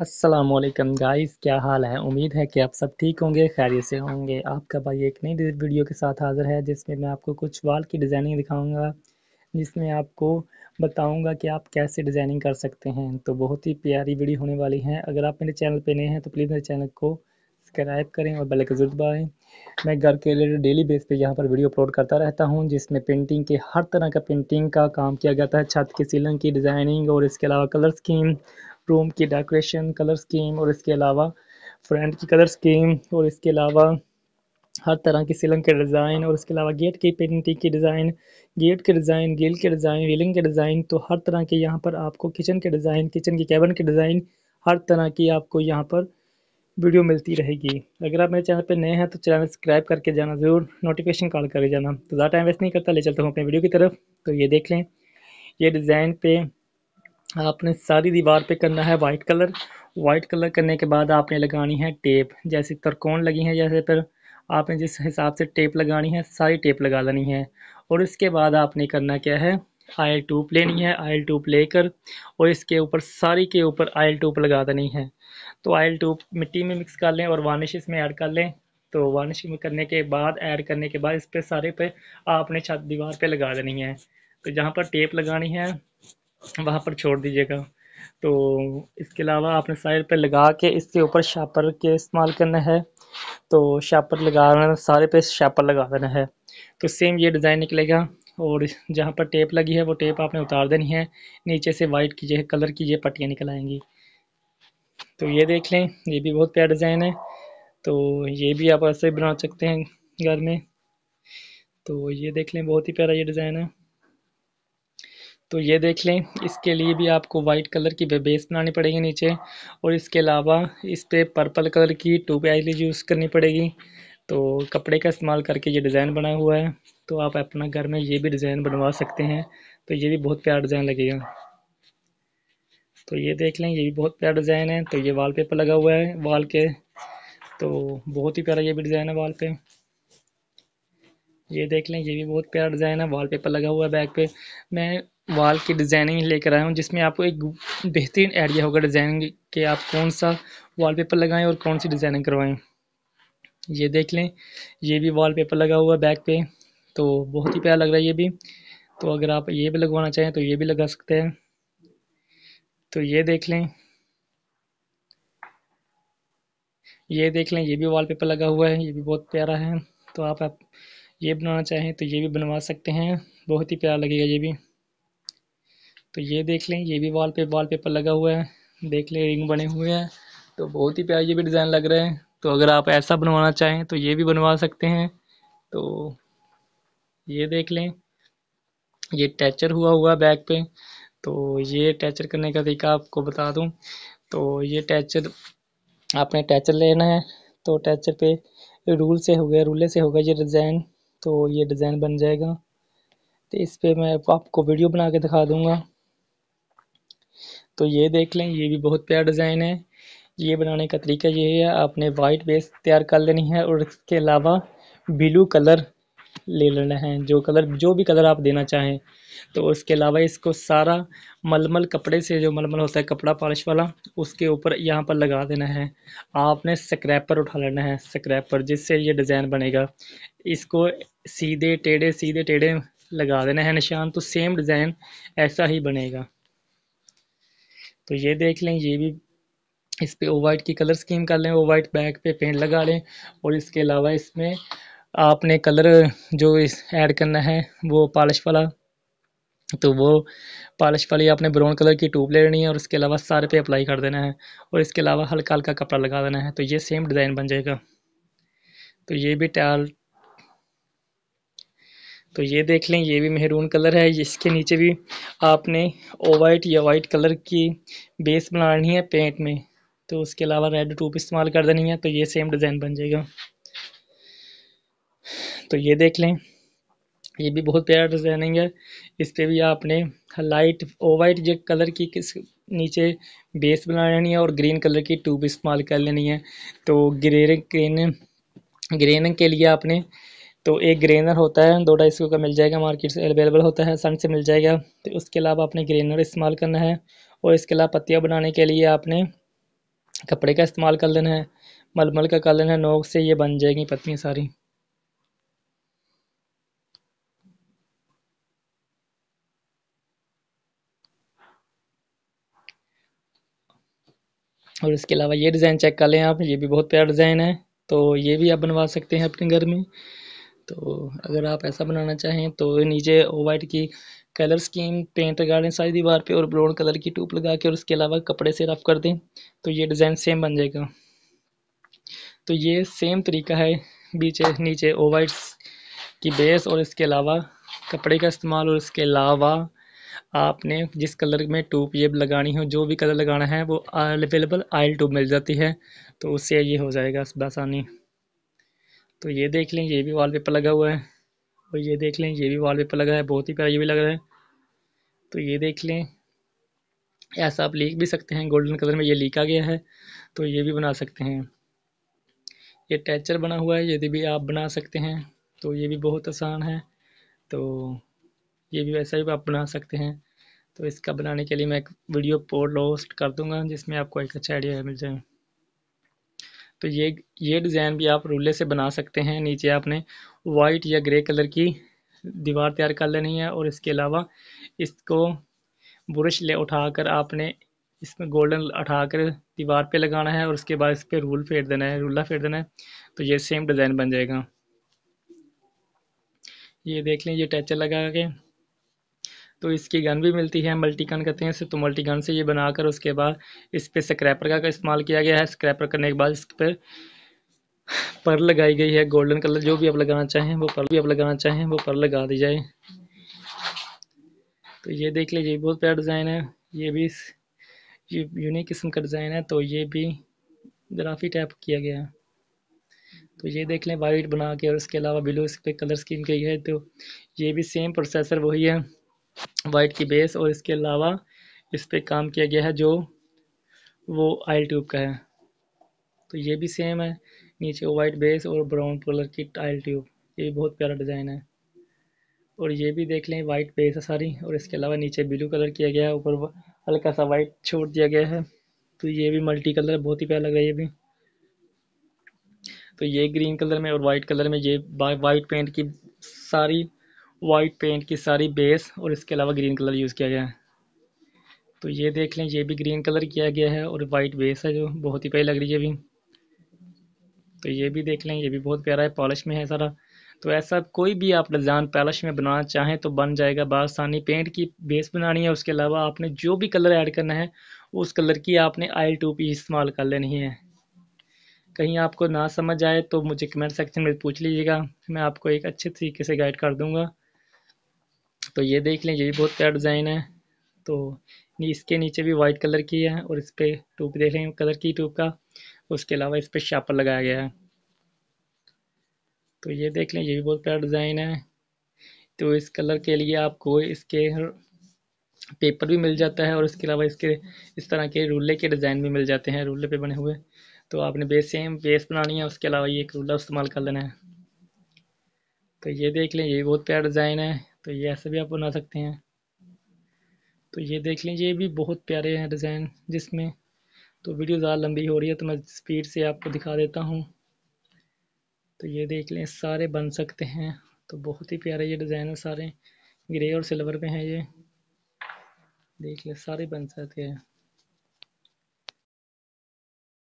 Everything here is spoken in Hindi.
असलम गाइस क्या हाल है उम्मीद है कि आप सब ठीक होंगे खैरियत से होंगे आपका भाई एक नई वीडियो के साथ हाज़िर है जिसमें मैं आपको कुछ वाल की डिज़ाइनिंग दिखाऊंगा जिसमें आपको बताऊंगा कि आप कैसे डिज़ाइनिंग कर सकते हैं तो बहुत ही प्यारी वीडियो होने वाली है अगर आप मेरे चैनल पर नए हैं तो प्लीज़ मेरे चैनल को सब्सक्राइब करें और बेल का जरूर दबाएँ मैं घर के रिलेटेड डेली बेस पे यहाँ पर वीडियो अपलोड करता रहता हूँ जिसमें पेंटिंग के हर तरह का पेंटिंग का काम किया जाता है छत के सीलन की डिज़ाइनिंग और इसके अलावा कलर्स की रूम की डेकोरेशन कलर स्कीम और इसके अलावा फ्रंट की कलर स्कीम और इसके अलावा हर तरह की सिलम के डिज़ाइन और इसके अलावा गेट की पेंटिंग की डिज़ाइन गेट के डिज़ाइन गेल के डिज़ाइन रेलिंग के डिज़ाइन तो हर तरह के यहाँ पर आपको किचन के डिज़ाइन किचन के कैबिन के डिज़ाइन हर तरह की आपको यहाँ पर वीडियो मिलती रहेगी अगर आप मेरे चैनल पर नए हैं तो चैनल सब्सक्राइब करके जाना ज़रूर नोटिफिकेशन कॉल करके जाना तो ज़्यादा टाइम वेस्ट नहीं करता ले चलता हूँ अपने वीडियो की तरफ तो ये देख लें ये डिज़ाइन पे आपने सारी दीवार पे करना है वाइट कलर वाइट कलर करने के बाद आपने लगानी है टेप जैसे तरकोन लगी है जैसे पर आपने जिस हिसाब से टेप लगानी है सारी टेप लगा लेनी है और इसके बाद आपने करना क्या है आयल ट्यूब लेनी है आयल ट्यूब लेकर और इसके ऊपर सारी के ऊपर आयल ट्यूब लगा देनी है तो आयल ट्यूब मिट्टी में मिक्स कर लें और वार्निश इसमें ऐड कर लें तो वार्निश करने के बाद ऐड करने के बाद इस पर सारे पे आपने छत दीवार पे लगा देनी है तो जहाँ पर टेप लगानी है वहाँ पर छोड़ दीजिएगा तो इसके अलावा आपने साइड पर लगा के इसके ऊपर शापर के इस्तेमाल करना है तो शापर लगा सारे पे शापर लगा देना है तो सेम ये डिज़ाइन निकलेगा और जहाँ पर टेप लगी है वो टेप आपने उतार देनी है नीचे से वाइट की जो कलर की ये पट्टियाँ निकल आएंगी तो ये देख लें ये भी बहुत प्यारा डिज़ाइन है तो ये भी आप ऐसे बना सकते हैं घर में तो ये देख लें बहुत ही प्यारा ये डिज़ाइन है तो ये देख लें इसके लिए भी आपको वाइट कलर की बेस बनानी पड़ेगी नीचे और इसके अलावा इस पर पर्पल कलर की टू आईलेज यूज़ करनी पड़ेगी तो कपड़े का इस्तेमाल करके ये डिज़ाइन बना हुआ है तो आप अपना घर में ये भी डिज़ाइन बनवा सकते हैं तो ये भी बहुत प्यारा डिज़ाइन लगेगा तो ये देख लें ये भी बहुत प्यारा डिज़ाइन है तो ये वाल पेपर लगा हुआ है वाल के तो बहुत ही प्यारा ये भी डिज़ाइन है वाल पे ये देख लें ये भी बहुत प्यारा डिज़ाइन है वाल पेपर लगा हुआ है बैग पे मैं वाल की डिज़ाइनिंग लेकर आया हूँ जिसमें आपको एक बेहतरीन आइडिया होगा डिज़ाइनिंग के आप कौन सा वॉलपेपर लगाएं और कौन सी डिज़ाइनिंग करवाएं ये देख लें ये भी वॉलपेपर लगा हुआ है बैक पे तो बहुत ही प्यारा लग रहा है ये भी तो अगर आप ये भी लगवाना चाहें तो ये भी लगा सकते हैं तो ये देख लें ये देख लें ये भी पेपर लगा हुआ है ये भी बहुत प्यारा है तो आप, आप ये बनाना चाहें तो ये भी बनवा सकते हैं बहुत ही प्यारा लगेगा ये भी तो ये देख लें ये भी वॉल पे वॉल पेपर लगा हुआ है देख लें रिंग बने हुए हैं तो बहुत ही प्यारे ये भी डिज़ाइन लग रहे हैं तो अगर आप ऐसा बनवाना चाहें तो ये भी बनवा सकते हैं तो ये देख लें ये टैचर हुआ हुआ बैक पे तो ये टैचर करने का तरीका आपको बता दूं तो ये टैचर आपने टैचर लेना है तो टैचर पे रूल से हो गया रूले से होगा ये डिज़ाइन तो ये डिज़ाइन बन जाएगा तो इस पर मैं आपको वीडियो बना के दिखा दूँगा तो ये देख लें ये भी बहुत प्यारा डिज़ाइन है ये बनाने का तरीका ये है आपने वाइट बेस तैयार कर लेनी है और इसके अलावा ब्लू कलर ले लेना है जो कलर जो भी कलर आप देना चाहें तो उसके अलावा इसको सारा मलमल कपड़े से जो मलमल होता है कपड़ा पॉलिश वाला उसके ऊपर यहाँ पर लगा देना है आपने स्क्रैपर उठा लेना है स्क्रैपर जिससे ये डिज़ाइन बनेगा इसको सीधे टेढ़े सीधे टेढ़े लगा देना है निशान तो सेम डिज़ाइन ऐसा ही बनेगा तो ये देख लें ये भी इस पर ओ वाइट की कलर स्कीम कर लें ओ वाइट बैग पे पेंट लगा लें और इसके अलावा इसमें आपने कलर जो इस ऐड करना है वो पॉलिश वाला तो वो पॉलिश वाली आपने ब्राउन कलर की ट्यूब ले लेनी है और इसके अलावा सारे पे अप्लाई कर देना है और इसके अलावा हल्का हल्का कपड़ा लगा देना है तो ये सेम डिज़ाइन बन जाएगा तो ये भी टाल तो ये देख लें ये भी मेहरून कलर है इसके नीचे भी आपने ओ वाइट या वाइट कलर की बेस बनानी है पेंट में तो उसके अलावा रेड टूप इस्तेमाल कर देनी है तो ये सेम डिज़ाइन बन जाएगा तो ये देख लें ये भी बहुत प्यारा डिज़ाइनिंग है इस पर भी आपने लाइट ओ वाइट जो कलर की किस नीचे बेस बना लेनी है और ग्रीन कलर की ट्यूब इस्तेमाल कर लेनी है तो ग्रे ग्रेन ग्रेन के लिए आपने तो एक ग्रेनर होता है दो ढाई सौ का मिल जाएगा मार्केट से अवेलेबल होता है सन से मिल जाएगा तो उसके अलावा आपने ग्रेनर इस्तेमाल करना है और इसके अलावा पत्तियाँ बनाने के लिए आपने कपड़े का इस्तेमाल कर लेना है मलमल का कर लेना है नोक से ये बन जाएगी पत्तियाँ सारी और इसके अलावा ये डिज़ाइन चेक कर लें आप ये भी बहुत प्यारा डिज़ाइन है तो ये भी आप बनवा सकते हैं अपने घर में तो अगर आप ऐसा बनाना चाहें तो नीचे ओ वाइट की कलर स्कीम पेंट लगा दें सारी दीवार पे और ब्राउन कलर की टूप लगा के और उसके अलावा कपड़े से रफ कर दें तो ये डिज़ाइन सेम बन जाएगा तो ये सेम तरीका है बीचे नीचे ओ वाइट्स की बेस और इसके अलावा कपड़े का इस्तेमाल और इसके अलावा आपने जिस कलर में टूब ये लगानी हो जो भी कलर लगाना है वो अवेलेबल आयल ट्यूब मिल जाती है तो उससे ये हो जाएगा बसानी तो ये देख लें ये भी वॉलपेपर लगा हुआ है और ये देख लें ये भी वॉलपेपर लगा है बहुत ही प्यारा ये भी लग रहा है तो ये देख लें ऐसा आप लिख भी सकते हैं गोल्डन कलर में ये लिखा गया है तो ये भी बना सकते हैं ये टैचर बना हुआ है यदि भी आप बना सकते हैं तो ये भी बहुत आसान है तो ये भी वैसा भी आप बना सकते हैं तो इसका बनाने के लिए मैं एक वीडियो पोस्ट कर दूंगा जिसमें आपको एक अच्छा आइडिया मिल जाए तो ये ये डिज़ाइन भी आप रूले से बना सकते हैं नीचे आपने वाइट या ग्रे कलर की दीवार तैयार कर लेनी है और इसके अलावा इसको ब्रश ले उठाकर आपने इसमें गोल्डन उठाकर दीवार पे लगाना है और उसके बाद इस पर रूल फेर देना है रूला फेर देना है तो ये सेम डिज़ाइन बन जाएगा ये देख लें ये टैचर लगा के तो इसकी गन भी मिलती है मल्टी गन कहते हैं इसे तो मल्टी गन से ये बनाकर उसके बाद इस पर स्क्रैपर का, का इस्तेमाल किया गया है स्क्रैपर करने के बाद इस पर पर लगाई गई है गोल्डन कलर जो भी आप लगाना चाहें वो पर भी आप लगाना चाहें वो पर लगा दी जाए तो ये देख लीजिए बहुत प्यारा डिज़ाइन है ये भी ये यूनिक किस्म का डिज़ाइन है तो ये भी ग्राफी टाइप किया गया है तो ये देख लें वाइट बना के और इसके अलावा ब्लू इस पर कलर स्कीम की है तो ये भी सेम प्रोसेसर वही है वाइट की बेस और इसके अलावा इस पर काम किया गया है जो वो आयल ट्यूब का है तो ये भी सेम है नीचे वाइट बेस और ब्राउन कलर की आयल ट्यूब ये भी बहुत प्यारा डिज़ाइन है और ये भी देख लें वाइट बेस है सारी और इसके अलावा नीचे ब्लू कलर किया गया है ऊपर हल्का सा वाइट छोड़ दिया गया है तो ये भी मल्टी कलर बहुत ही प्यारा लग रहा है ये भी तो ये ग्रीन कलर में और वाइट कलर में ये वाइट पेंट की सारी वाइट पेंट की सारी बेस और इसके अलावा ग्रीन कलर यूज़ किया गया है तो ये देख लें ये भी ग्रीन कलर किया गया है और वाइट बेस है जो बहुत ही प्यारी लग रही है अभी तो ये भी देख लें ये भी बहुत प्यारा है पॉलिश में है सारा तो ऐसा कोई भी आप डिज़ाइन पैलश में बनाना चाहें तो बन जाएगा बासानी पेंट की बेस बनानी है उसके अलावा आपने जो भी कलर ऐड करना है उस कलर की आपने आई टू पी इस्तेमाल कर लेनी है कहीं आपको ना समझ आए तो मुझे कमेंट सेक्शन में पूछ लीजिएगा मैं आपको एक अच्छे तरीके से गाइड कर दूँगा तो ये देख लें ये भी बहुत प्यारा डिज़ाइन है तो इसके नीचे भी वाइट कलर की है और इस पर टूप देख लें कलर की टूप का उसके अलावा इस पर शापर लगाया गया है तो ये देख लें ये भी बहुत प्यारा डिज़ाइन है तो इस कलर के लिए आपको इसके पेपर भी मिल जाता है और इसके अलावा इसके इस तरह के रूले के डिज़ाइन भी मिल जाते हैं रूले पे बने हुए तो आपने बेस सेम बेस बनानी है उसके अलावा ये एक रूला इस्तेमाल कर लेना है तो ये देख लें ये बहुत प्यारा डिज़ाइन है तो ये ऐसे भी आप बना सकते हैं तो ये देख लें ये भी बहुत प्यारे हैं डिज़ाइन जिसमें तो वीडियो ज़्यादा लंबी हो रही है तो मैं स्पीड से आपको दिखा देता हूँ तो ये देख लें सारे बन सकते हैं तो बहुत ही प्यारे ये डिज़ाइन है सारे ग्रे और सिल्वर में हैं ये देख लें सारे बन सकते हैं